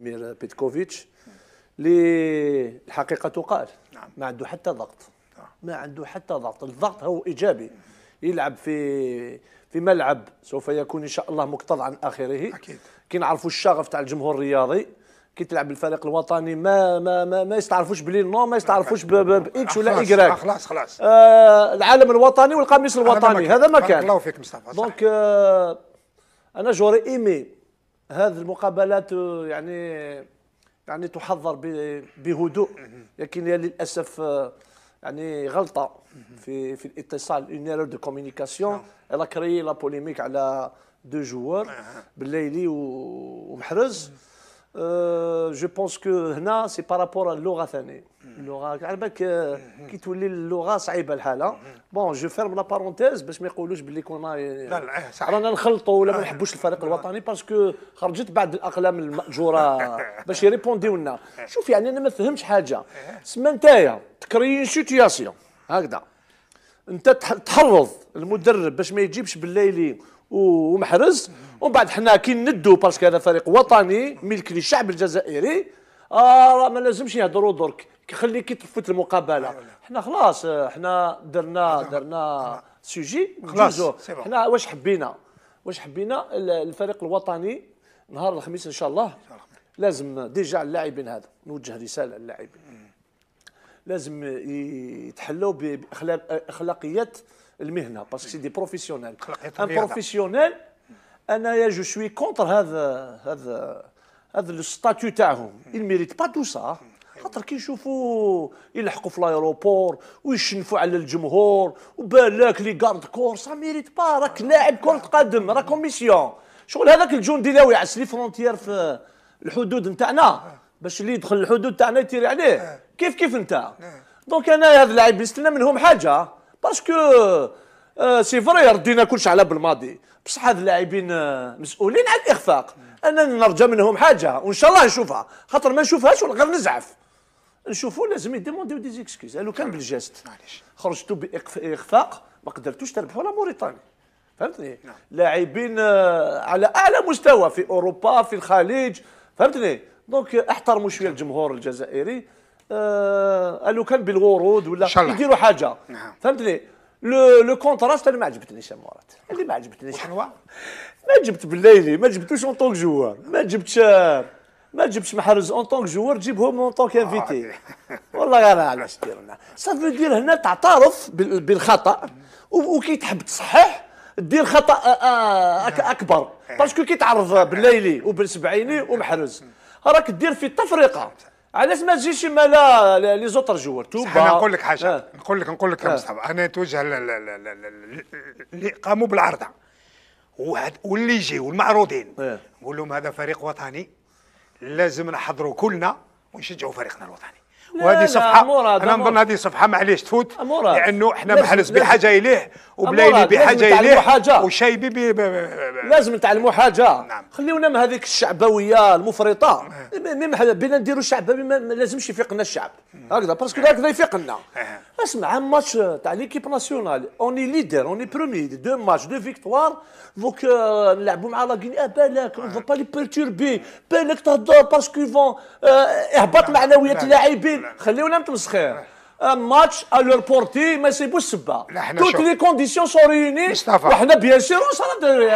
مير بيتكوفيتش اللي الحقيقه تقال نعم. ما عنده حتى ضغط نعم. ما عنده حتى ضغط الضغط هو ايجابي يلعب في في ملعب سوف يكون ان شاء الله مقتضى عن اخره اكيد كي نعرفوا الشغف تاع الجمهور الرياضي كي تلعب بالفريق الوطني ما ما ما, ما يستعرفوش بلي نو ما يستعرفوش باكس ولا ايكراك خلاص خلاص آه العالم الوطني والقميص الوطني هذا ما كان الله فيك مصطفى دونك آه انا جوري ايمي هذه المقابلات آه، يعني يعني تحضر بهدوء لكن للاسف آه، يعني غلطه في في الاتصال اون ايرور دو كوميونيكاسيون الا كريي لا بوليميك على دو جوار بالليلي ومحرز جو بونس كو هنا سي بارابور اللغه ثاني اللغه على بالك كي euh, تولي اللغه صعيبه الحاله بون جو فيرم لا بارونتيز باش ما يقولوش باللي كنا لا لا إيه، رانا نخلطوا ولا ما آه. نحبوش الفريق آه. الوطني باسكو خرجت بعد الاقلام الماجوره باش يريبونديو لنا آه. شوف يعني انا ما فهمتش حاجه سما نتايا تكري سيتياسيون هكذا انت تحرض المدرب باش ما يجيبش بالليلي ومحرز ومن بعد حنا كي ندو باسكو هذا فريق وطني ملك للشعب الجزائري اه ما لازمش يهضروا درك خلي كي تفوت المقابله حنا خلاص حنا درنا درنا سوجي خلاص حنا واش حبينا واش حبينا الفريق الوطني نهار الخميس ان شاء الله لازم ديجا اللاعبين هذا نوجه رساله للاعبين لازم يتحلوا باخلاق اخلاقيات المهنه باسكو سي دي بروفيسيونيل ان بروفيسيونيل انايا جو سوي كونتر هذا هذا هذا ستاتيو تاعهم ميريت با تو سا خاطر كي يشوفوا يلحقوا في لايروبور ويشنفوا على الجمهور وبالك لي كارد كور سا ميريت با راك لاعب كره قدم راك كوميسيون شغل هذاك الجندي اللي يعس لي فرونتيير في الحدود نتاعنا باش اللي يدخل الحدود تاعنا يتيري عليه كيف كيف انت نعم. دونك انا هذا اللاعب نستنى منهم حاجه باسكو آه، سي فري ردينا كلش على بالماضي بصح هاد اللاعبين آه، مسؤولين على الاخفاق انا نرجى منهم حاجه وان شاء الله نشوفها خاطر ما نشوفهاش ولا غير نزعف نشوفوا لازم يديموندي دي زيكسكيز لو كان نعم. بالجاست خرجتوا باخفاق ما قدرتوش تربحوا لا موريتانيا فهمتني نعم. لاعبين آه، على اعلى مستوى في اوروبا في الخليج فهمتني دونك احترموا شويه الجمهور الجزائري آه لو كان بالورود ولا يديروا حاجه نعم. فهمتني لو لو كونتراست انا ما عجبتنيش امورات اللي ما عجبتنيش حنوا ما جبت بالليلي ما جبتوش اون طونك جوار ما جبتش ما جبتش محرز اون طونك جوار تجيبهم اون طونك انفيتي والله غير علاش ديرنا صافي دير هنا تعترف بالخطا وكي تحب تصحح دير خطا آه، آه، نعم. اكبر نعم. باسكو كي تعرض بالليلي وبالسبعيني ومحرز راك دير في التفرقه علاش ما تجيش مالا لي زوتر جوار توبا انا نقول لك حاجه آه. نقول لك نقول لك يا آه. مصطفى انا نتوجه اللي قاموا بالعرضه واللي يجي والمعروضين آه. نقول آه. لهم هذا فريق وطني لازم نحضروا كلنا ونشجعوا فريقنا الوطني وهذه صفحه انا نظن هذه صفحه معليش تفوت لانه احنا محلس بحاجه اليه وبلايلي بحاجه اليه وشايبي بي بي لازم نتعلموا حاجه نعم. خليونا آه. من هذيك الشعبويه المفرطه بينا نديروا الشعب ما لازمش يفيقنا الشعب هكذا باسكو هكذا يفيقنا آه. اسمع ماتش تاع ليكيب ناسيونال اوني ليدر اوني برومي دو ماتش دو فيكتوار دوك نلعبوا مع ah, آه. euh, لا غينيا بالك اون با لي بيرتوربي بالك تهضر باسكو فون اهبط معنويات اللاعبين خليونا مسخير ان ماتش ا لور بورتي ما يسيبوش السبه توت لي كونديسيون سو ريوني وحنا بيان سير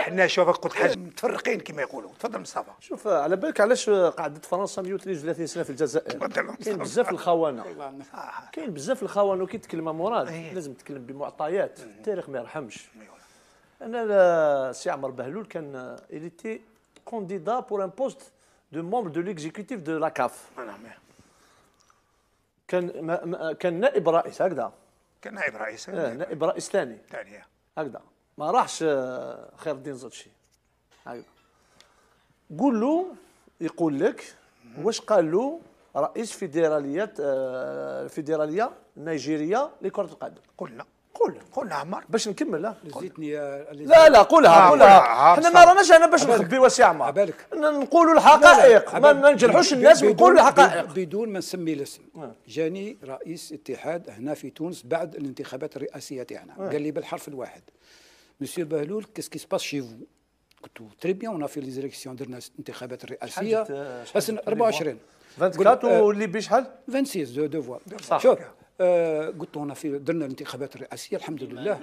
حنا شوف قلت حاجه متفرقين كما يقولوا تفضل مصطفى شوف على بالك علاش قعدت فرنسا 133 سنه في الجزائر كاين بزاف الخونه نعم. كاين بزاف الخونه وكي تكلم مراد إيه. لازم تتكلم بمعطيات التاريخ ما يرحمش إيه، انا سي عمر بهلول كان il كونديدا بور ان بوست دو de دو ليكزيكوتيف دو لاكاف كان ما ما كان نائب رئيس هكذا كان نائب رئيس آه نائب رئيس ثاني ثاني هكذا ما راحش آه، خير الدين زرتشي هكذا قول له يقول لك واش قال له رئيس آه، فيدراليه الفيدراليه النيجيريه لكره القدم قلنا قول قول عمار باش نكمل لا زيتني لا لا قولها آه، قولها آه، حنا ما راناش انا باش نخبي واش عمار بالك نقولوا الحقائق ما نجرحوش الناس ونقولوا الحقائق بدون ما نسمي الاسم آه. جاني رئيس اتحاد هنا في تونس بعد الانتخابات الرئاسيه تاعنا قال لي بالحرف الواحد مسيو بهلول كيس كي سباس شي فو قلت له تري بيان اون في ليزيليكسيون درنا الانتخابات الرئاسيه 24 24 واللي بشحال 26 دو فوا شوف آه، قلت هنا في درنا الانتخابات الرئاسيه الحمد لله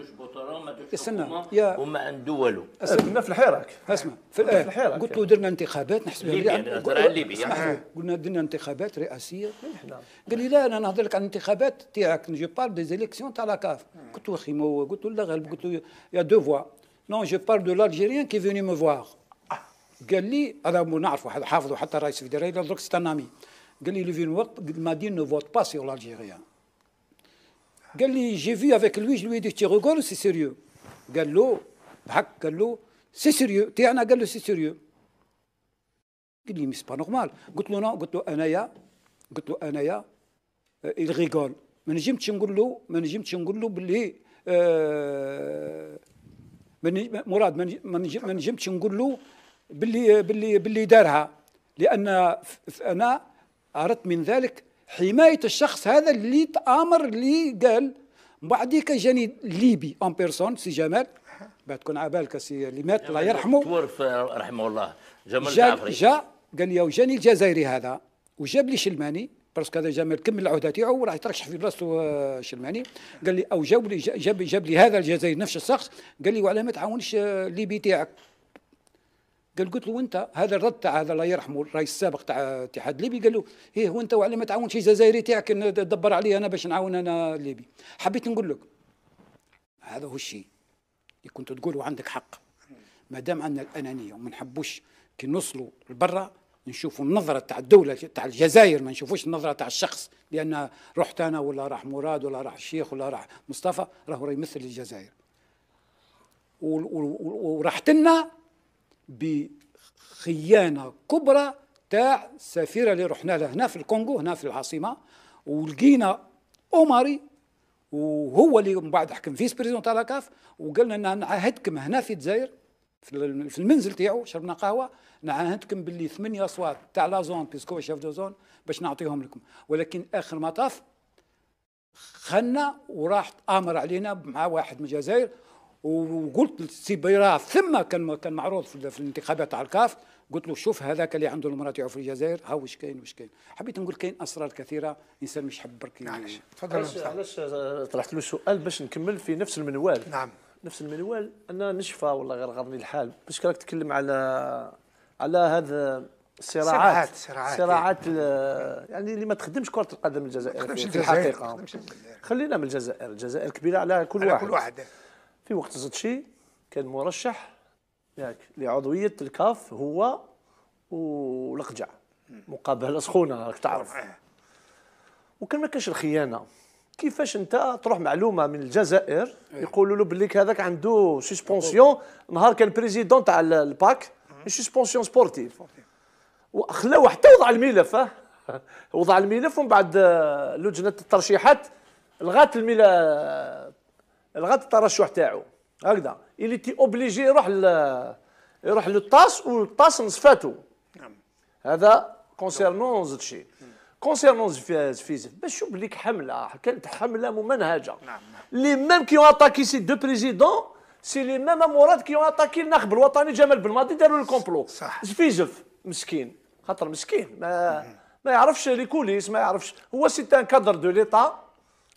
استنى يا وما عند دوله استنى في الحراك اسمع في آه، الحراك قلت له درنا انتخابات نحسب ليبيا آه. قلنا درنا انتخابات رئاسيه إيه، قال لي لا انا نهضر لك عن الانتخابات تاعك جو بار دي زيليكسيون تاع لاكاف قلت له اخي قلت له لا غالب قلت له يا دو فوا نو جو بار دو لالجيريان كي فيني مو فواغ قال لي انا نعرفه حافظه حتى رئيس فيدرالي درك ستانامي قال لي لو فين وقت ما دي نو فوت با سيغ لالجيريان قال لي جي في افيك لوي جو لوي دي تي ريغول سي سيريو قال له ضحك قال له سي سيريو تاعنا قال له سي سيريو قال لي مي سي با نورمال قلت له نو قلت له انايا قلت له انايا euh, il rigole ما نجمتش نقول له ما نجمتش نقول له باللي مراد ما نجمتش نقول له باللي باللي باللي دارها لان انا اردت من ذلك حمايه الشخص هذا اللي تامر اللي قال بعديك جاني ليبي اون بيرسون سي جمال بعد تكون على بالك سي اللي مات الله يرحمه تورف رحمه الله جمال جا, جا قال لي وجاني الجزائري هذا وجاب لي شلماني باسكو هذا جمال كمل العهده تاعو وراح يترشح في بلاصته آه، شلماني قال لي او جاب لي جاب, جاب لي هذا الجزائري نفس الشخص قال لي وعلاه ما تعاونش الليبي آه، تاعك قال قلت له انت هذا الرد تاع هذا الله يرحمه الرئيس السابق تاع الاتحاد الليبي قال له ايه وانت وعلي ما تعاونش الجزائري تاعك دبر عليه انا باش نعاون انا الليبي حبيت نقول لك هذا هو الشيء اللي كنت تقول وعندك حق ما دام عندنا الانانيه وما نحبوش كي نوصلوا لبرا نشوفوا النظره تاع الدوله تاع الجزائر ما نشوفوش النظره تاع الشخص لان رحت انا ولا راح مراد ولا راح الشيخ ولا راح مصطفى راهو يمثل الجزائر وراحت لنا بخيانه كبرى تاع السفيره اللي رحنا لها هنا في الكونغو هنا في العاصمه ولقينا اوماري وهو اللي من بعد حكم فيس بريزون تاع لاكاف وقالنا ان نعاهدكم هنا في الجزائر في المنزل تاعو شربنا قهوه نعاهدكم باللي ثمانيه اصوات تاع لا زون بيسكو شيف دو زون باش نعطيهم لكم ولكن اخر مطاف خلنا وراح امر علينا مع واحد من الجزائر وقلت للسي ثم كان كان معروض في الانتخابات على الكاف قلت له شوف هذاك اللي عنده المراه في الجزائر ها واش كاين واش كاين حبيت نقول كاين اسرار كثيره انسان مش حب برك نعم، يعني. علاش تفضل علاش طرحت له سؤال باش نكمل في نفس المنوال نعم نفس المنوال انا نشفى والله غير غضني الحال باش راك تتكلم على على هذا الصراعات صراعات صراعات يعني اللي ما تخدمش كره القدم الجزائر في الحقيقه خلينا من الجزائر الجزائر كبيره على كل على واحد كل واحد في وقت زدشي كان مرشح ياك لعضويه الكاف هو ولقجع مقابله سخونه راك تعرف وكان ما كانش الخيانه كيفاش انت تروح معلومه من الجزائر إيه. يقولوا له بليك هذاك عنده سسبونسيون نهار كان بريزيدون تاع الباك سسبونسيون سبورتيف وخلاوه حتى وضع الملف وضع الملف ومن بعد آه، لجنه الترشيحات لغات الملف لغايه الترشح تاعو هكذا اللي تي اوبليجي يروح ل... يروح للطاس والطاس نصفاتو نعم هذا كونسيرنون زد شي كونسيرنون زفيزف باش شوف ليك حمله كانت حمله ممنهجه نعم لي ميم كي اتاكي سي دو بريزيدون سي لي ميم امورات كي اتاكي الناخب الوطني جمال بن ماضي داروا الكومبلو صح زفيزف مسكين خاطر مسكين ما ما يعرفش لي كوليس ما يعرفش هو سي ان كادر دو ليطا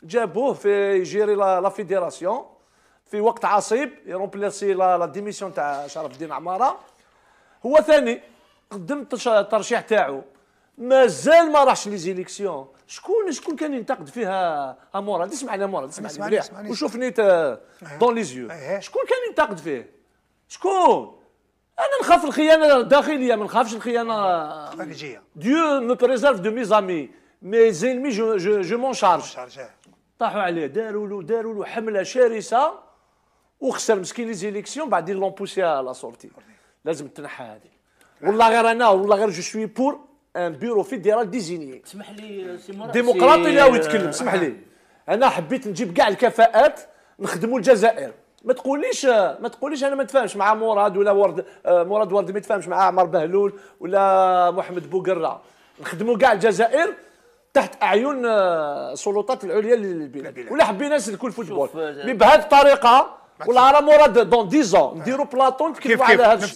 جابوه في يجيري لا فيديراسيون في وقت عصيب يرومبلاسي لا ديميسيون تاع شرف الدين عماره هو ثاني قدم الترشيح تاعو مازال ما راحش لي زيليكسيون شكون شكون كان ينتقد فيها امورا لي امورا اسمعني مليح وشوفني آه، ايه. دون لي زيو ايه. شكون كان ينتقد فيه شكون انا نخاف الخيانه الداخليه ما نخافش الخيانه الخارجيه ديو مو بريزيرف دو زامي مي زينمي جو جو مون شارج طاحوا عليه داروا له داروا له حمله شرسه وخسر مسكين لي زيليكسيون بعدين لون بوسي لا سورتي لازم تنحى هذه والله غير انا والله غير جو سوي بور ان بيرو فيدرال ديزيني اسمح لي سي ديمقراطي لا يتكلم اسمح لي انا حبيت نجيب كاع الكفاءات نخدموا الجزائر ما تقوليش ما تقوليش انا ما نتفاهمش مع مراد ولا ورد مراد ورد ما يتفاهمش مع عمر بهلول ولا محمد بوقره نخدموا كاع الجزائر تحت اعين السلطات آه، العليا للبلاد ولا حبينا نسلكوا الفوتبول مي آه، بهذه الطريقه والعرب مراد دون 10 نديروا بلاطون كيف على هذا